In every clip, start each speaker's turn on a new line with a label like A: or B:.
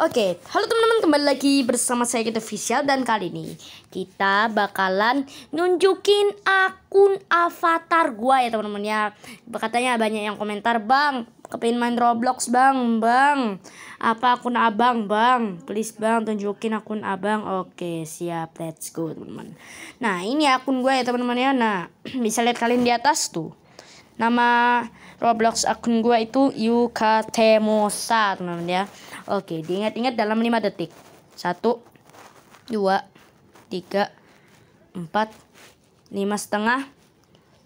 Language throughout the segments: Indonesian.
A: Oke, okay. halo teman-teman kembali lagi bersama saya Kita Official dan kali ini kita bakalan nunjukin akun avatar gua ya teman-teman ya. Katanya banyak yang komentar, "Bang, kepingin main Roblox, Bang, Bang. Apa akun Abang, Bang? Please, Bang, tunjukin akun Abang." Oke, okay, siap. Let's go, teman-teman. Nah, ini akun gua ya teman-teman ya. Nah, bisa lihat kalian di atas tuh. Nama Roblox akun gue itu Yukatemosa teman-teman ya. Oke, diingat-ingat dalam 5 detik. 1 2 3 4 5 setengah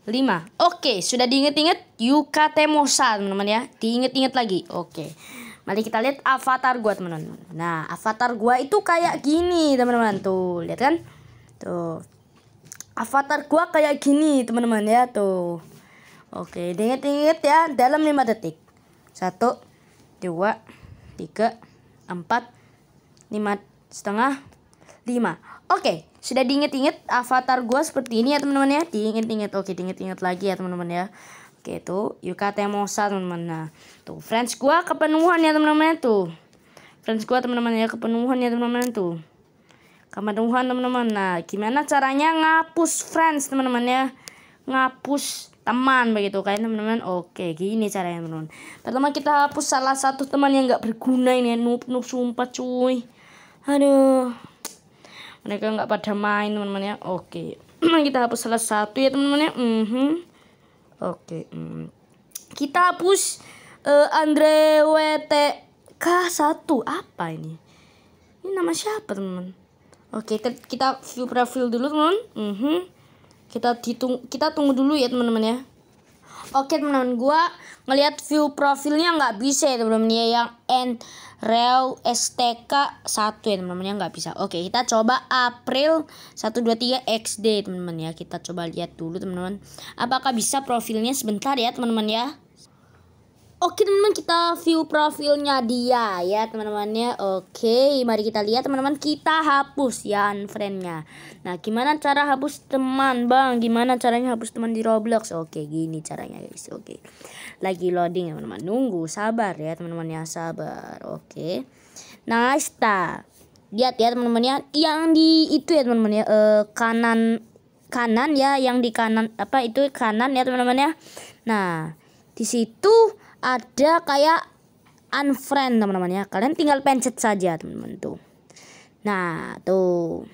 A: 5. Oke, sudah diingat-ingat Yukatemosa teman-teman ya. Diingat-ingat lagi. Oke. Mari kita lihat avatar gue teman-teman. Nah, avatar gue itu kayak gini teman-teman tuh. Lihat kan? Tuh avatar gua kayak gini teman-teman ya tuh Oke, diinget-inget ya dalam 5 detik. 1, 2, 3, 4, 5 setengah, 5. Oke, sudah diinget-inget avatar gua seperti ini ya teman-teman ya. Diinget-inget, oke diinget-inget lagi ya teman-teman ya. Oke, itu Yuka Temosa teman-teman. Nah, tuh friends gua kepenuhan ya teman-teman tuh. Friends gua teman-teman ya kepenuhan ya teman-teman tuh. Kepenuhan teman-teman. Nah, gimana caranya ngapus friends teman-teman ya? ngapus teman begitu kan teman-teman oke gini caranya teman-teman pertama kita hapus salah satu teman yang nggak berguna ini nup-nup sumpah cuy aduh mereka nggak pada main teman-teman ya oke kita hapus salah satu ya teman-teman ya mm -hmm. oke mm. kita hapus uh, Andre WTK satu apa ini ini nama siapa teman-teman oke kita view profil dulu teman-teman mm -hmm kita hitung kita tunggu dulu ya teman-teman ya oke teman-teman gue ngelihat view profilnya nggak bisa ya teman-teman ya yang n real stk 1 ya teman-teman ya nggak bisa oke kita coba april 123 xd teman-teman ya kita coba lihat dulu teman-teman apakah bisa profilnya sebentar ya teman-teman ya Oke teman-teman kita view profilnya dia ya teman-temannya Oke mari kita lihat teman-teman kita hapus ya unfriendnya Nah gimana cara hapus teman bang Gimana caranya hapus teman di Roblox Oke gini caranya guys Oke Lagi loading ya teman-teman Nunggu sabar ya teman-teman ya sabar Oke Nice ta Lihat ya teman-teman ya Yang di itu ya teman-teman ya e, Kanan Kanan ya yang di kanan Apa itu kanan ya teman-teman ya Nah di situ ada kayak unfriend teman-teman ya. Kalian tinggal pencet saja teman-teman tuh. Nah, tuh.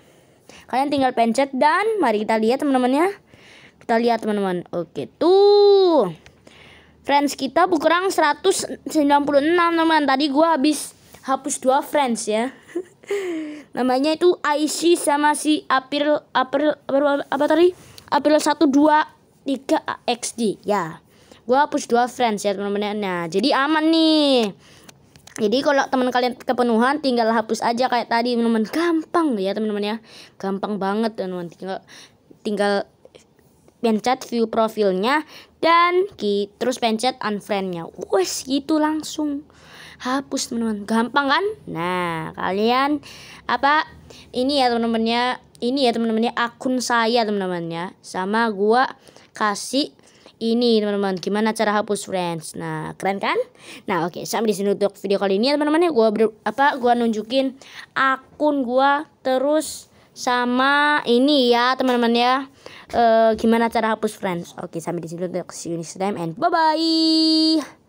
A: Kalian tinggal pencet dan mari kita lihat teman-teman ya. Kita lihat teman-teman. Oke, tuh. Friends kita berkurang 196 teman-teman. Tadi gua habis hapus dua friends ya. Namanya itu IC sama si April April apa, apa tadi? April 123 XD ya gue hapus dua friends ya teman-teman nah jadi aman nih jadi kalau teman kalian kepenuhan tinggal hapus aja kayak tadi teman-teman gampang ya teman-teman ya gampang banget teman-teman tinggal tinggal pencet view profilnya dan ki terus pencet unfriendnya wes gitu langsung hapus teman-teman gampang kan nah kalian apa ini ya teman-temannya ini ya teman-temannya akun saya teman-temannya sama gua kasih ini teman-teman gimana cara hapus friends nah keren kan nah oke okay, sampai di sini untuk video kali ini ya, teman-teman ya gua apa gua nunjukin akun gua terus sama ini ya teman-teman ya e, gimana cara hapus friends oke okay, sampai di sini untuk see you next time and bye bye